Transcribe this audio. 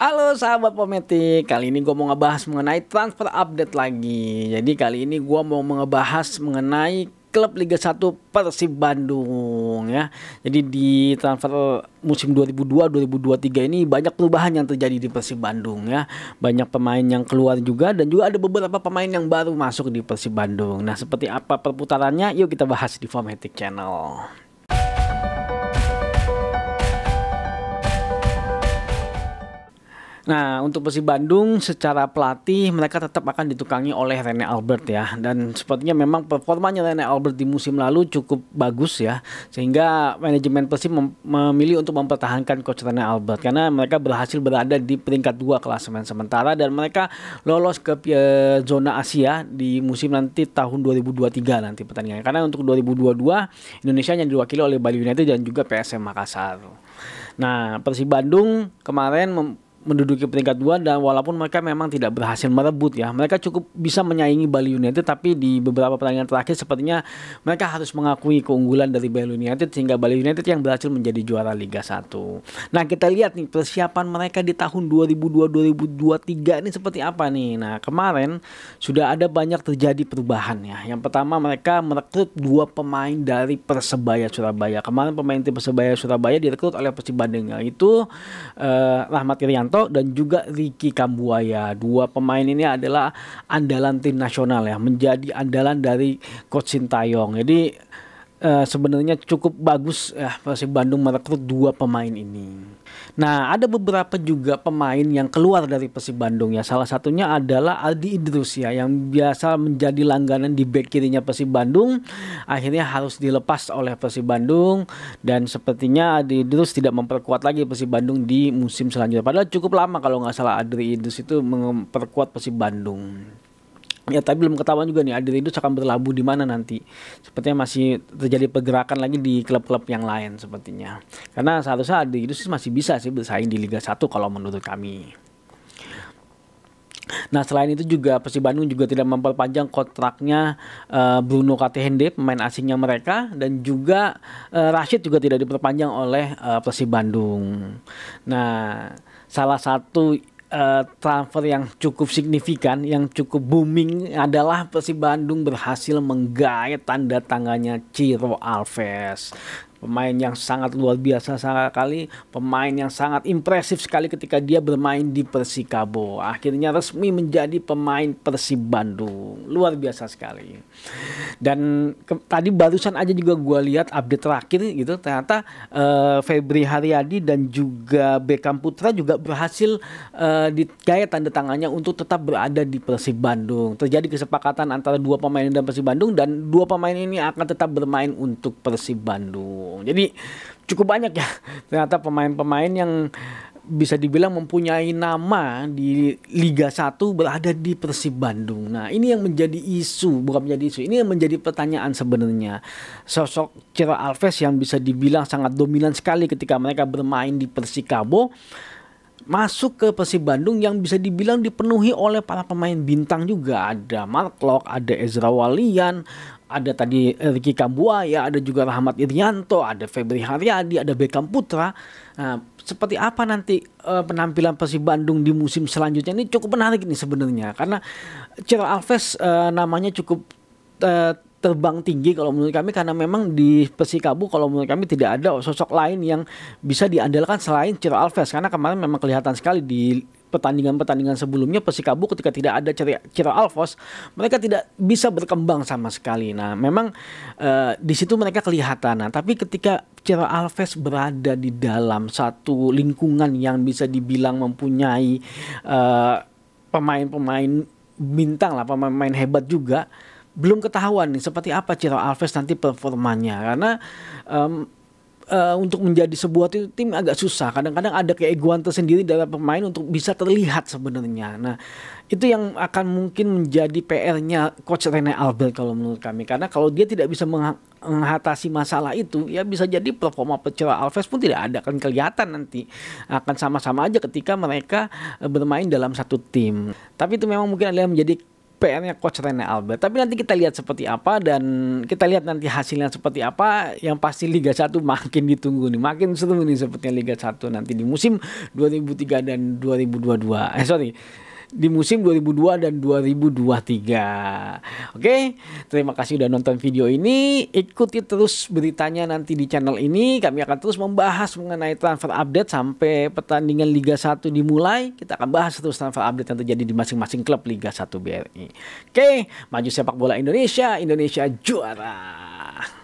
Halo sahabat Pometik, kali ini gue mau ngebahas mengenai transfer update lagi Jadi kali ini gue mau ngebahas mengenai klub Liga 1 Persib Bandung ya Jadi di transfer musim 2002-2023 ini banyak perubahan yang terjadi di Persib Bandung ya Banyak pemain yang keluar juga dan juga ada beberapa pemain yang baru masuk di Persib Bandung Nah seperti apa perputarannya yuk kita bahas di Pometik Channel Nah, untuk Persib Bandung secara pelatih mereka tetap akan ditukangi oleh Rene Albert ya. Dan sepertinya memang performanya Rene Albert di musim lalu cukup bagus ya. Sehingga manajemen Persib memilih untuk mempertahankan coach Rene Albert karena mereka berhasil berada di peringkat dua klasemen sementara dan mereka lolos ke eh, zona Asia di musim nanti tahun 2023 nanti pertandingannya. Karena untuk 2022 Indonesia yang diwakili oleh Bali United dan juga PSM Makassar. Nah, Persib Bandung kemarin menduduki peringkat dua dan walaupun mereka memang tidak berhasil merebut ya mereka cukup bisa menyaingi Bali United tapi di beberapa pertandingan terakhir sepertinya mereka harus mengakui keunggulan dari Bali United sehingga Bali United yang berhasil menjadi juara Liga 1. Nah kita lihat nih persiapan mereka di tahun 2002-2023 ini seperti apa nih. Nah kemarin sudah ada banyak terjadi perubahan ya. Yang pertama mereka merekrut dua pemain dari Persebaya Surabaya. Kemarin pemain tim Persebaya Surabaya direkrut oleh Persib Bandung Itu eh, Rahmat Irianto atau dan juga Ricky Kambuaya. Dua pemain ini adalah andalan tim nasional ya, menjadi andalan dari coach Sintayong. Jadi uh, sebenarnya cukup bagus ya Persib Bandung merekrut dua pemain ini. Nah, ada beberapa juga pemain yang keluar dari Persib Bandung ya. Salah satunya adalah Aldi Idrus ya yang biasa menjadi langganan di back kirinya Persib Bandung akhirnya harus dilepas oleh Persib Bandung dan sepertinya Aldi Idrus tidak memperkuat lagi Persib Bandung di musim selanjutnya. Padahal cukup lama kalau nggak salah Aldi Idrus itu memperkuat Persib Bandung. Ya tapi belum ketahuan juga nih itu akan berlabuh di mana nanti. Sepertinya masih terjadi pergerakan lagi di klub-klub yang lain sepertinya. Karena seharusnya Idrus masih bisa sih bersaing di Liga 1 kalau menurut kami. Nah selain itu juga Persib Bandung juga tidak memperpanjang kontraknya uh, Bruno Katehende pemain asingnya mereka dan juga uh, Rashid juga tidak diperpanjang oleh uh, Persib Bandung. Nah salah satu Eh, transfer yang cukup signifikan, yang cukup booming adalah Persib Bandung berhasil menggait tanda tangannya Ciro Alves pemain yang sangat luar biasa sangat sekali, pemain yang sangat impresif sekali ketika dia bermain di Persikabo. Akhirnya resmi menjadi pemain Persib Bandung. Luar biasa sekali. Dan ke, tadi barusan aja juga gue lihat update terakhir gitu ternyata uh, Febri Haryadi dan juga Beckham Putra juga berhasil uh, eh, digaya tanda tangannya untuk tetap berada di Persib Bandung. Terjadi kesepakatan antara dua pemain dan Persib Bandung dan dua pemain ini akan tetap bermain untuk Persib Bandung. Jadi cukup banyak ya ternyata pemain-pemain yang bisa dibilang mempunyai nama di Liga 1 berada di Persib Bandung. Nah, ini yang menjadi isu, bukan menjadi isu. Ini yang menjadi pertanyaan sebenarnya. Sosok Ciro Alves yang bisa dibilang sangat dominan sekali ketika mereka bermain di Persikabo masuk ke Persib Bandung yang bisa dibilang dipenuhi oleh para pemain bintang juga ada Mark Lok, ada Ezra Walian, ada tadi Ricky Kambuaya, ada juga Rahmat Irianto, ada Febri Haryadi, ada Beckham Putra. Nah, seperti apa nanti uh, penampilan Persib Bandung di musim selanjutnya ini cukup menarik nih sebenarnya karena Ciro Alves uh, namanya cukup uh, terbang tinggi kalau menurut kami karena memang di Persikabo kalau menurut kami tidak ada sosok lain yang bisa diandalkan selain Ciro Alves karena kemarin memang kelihatan sekali di pertandingan-pertandingan sebelumnya Persikabo ketika tidak ada Ciro Alves mereka tidak bisa berkembang sama sekali. Nah, memang uh, di situ mereka kelihatan. Nah, tapi ketika Ciro Alves berada di dalam satu lingkungan yang bisa dibilang mempunyai eh, pemain -pemain bintang lah, pemain-pemain hebat juga belum ketahuan nih seperti apa Ciro Alves nanti performanya karena um, uh, untuk menjadi sebuah tim, tim agak susah. Kadang-kadang ada keegoan tersendiri dalam pemain untuk bisa terlihat sebenarnya. Nah, itu yang akan mungkin menjadi PR-nya coach Rene Albert kalau menurut kami. Karena kalau dia tidak bisa mengatasi masalah itu, ya bisa jadi performa Pecera Alves pun tidak ada akan kelihatan nanti. Akan sama-sama aja ketika mereka eh, bermain dalam satu tim. Tapi itu memang mungkin adalah menjadi PR-nya coach Rene Albert. Tapi nanti kita lihat seperti apa dan kita lihat nanti hasilnya seperti apa. Yang pasti Liga 1 makin ditunggu nih, makin seru nih sepertinya Liga 1 nanti di musim 2003 dan 2022. Eh sorry, di musim 2002 dan 2023. Oke, terima kasih sudah nonton video ini. Ikuti terus beritanya nanti di channel ini. Kami akan terus membahas mengenai transfer update sampai pertandingan Liga 1 dimulai. Kita akan bahas terus transfer update yang terjadi di masing-masing klub Liga 1 BRI. Oke, maju sepak bola Indonesia, Indonesia juara.